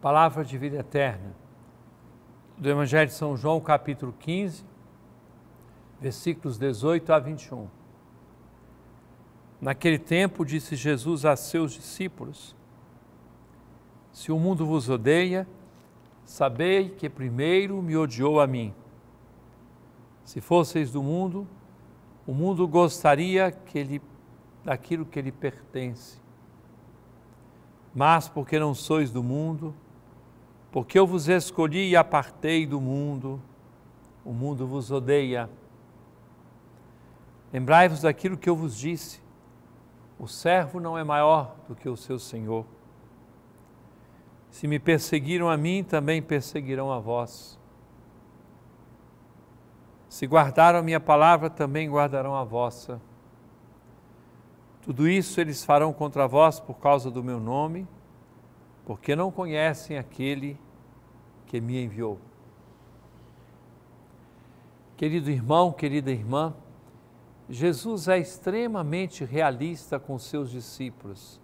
Palavra de vida eterna, do Evangelho de São João, capítulo 15, versículos 18 a 21. Naquele tempo disse Jesus a seus discípulos: Se o mundo vos odeia, sabei que primeiro me odiou a mim. Se fosseis do mundo, o mundo gostaria que daquilo que lhe pertence. Mas porque não sois do mundo, porque eu vos escolhi e apartei do mundo, o mundo vos odeia. Lembrai-vos daquilo que eu vos disse: o servo não é maior do que o seu senhor. Se me perseguiram a mim, também perseguirão a vós. Se guardaram a minha palavra, também guardarão a vossa. Tudo isso eles farão contra vós por causa do meu nome, porque não conhecem aquele que me enviou. Querido irmão, querida irmã, Jesus é extremamente realista com seus discípulos,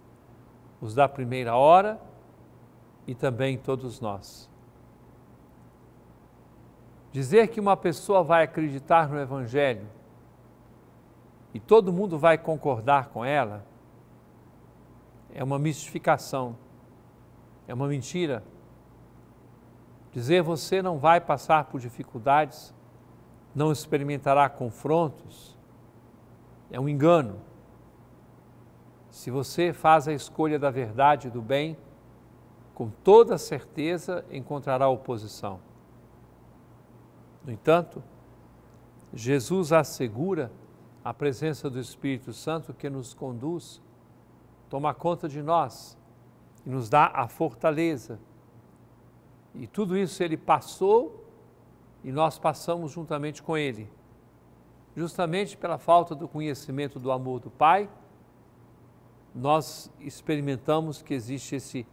os da primeira hora e também todos nós. Dizer que uma pessoa vai acreditar no Evangelho e todo mundo vai concordar com ela é uma mistificação, é uma mentira. Dizer você não vai passar por dificuldades, não experimentará confrontos, é um engano. Se você faz a escolha da verdade e do bem, com toda certeza encontrará oposição. No entanto, Jesus assegura a presença do Espírito Santo que nos conduz, toma conta de nós e nos dá a fortaleza e tudo isso ele passou e nós passamos juntamente com ele. Justamente pela falta do conhecimento do amor do Pai, nós experimentamos que existe esse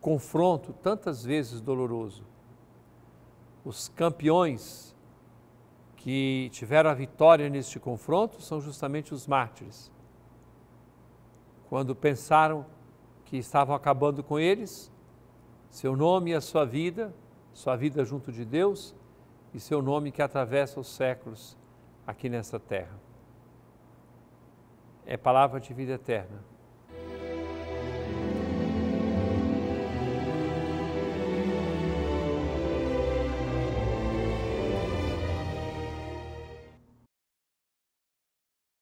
confronto tantas vezes doloroso. Os campeões que tiveram a vitória neste confronto são justamente os mártires. Quando pensaram que estavam acabando com eles, seu nome e a sua vida, sua vida junto de Deus e seu nome que atravessa os séculos aqui nessa terra. É palavra de vida eterna.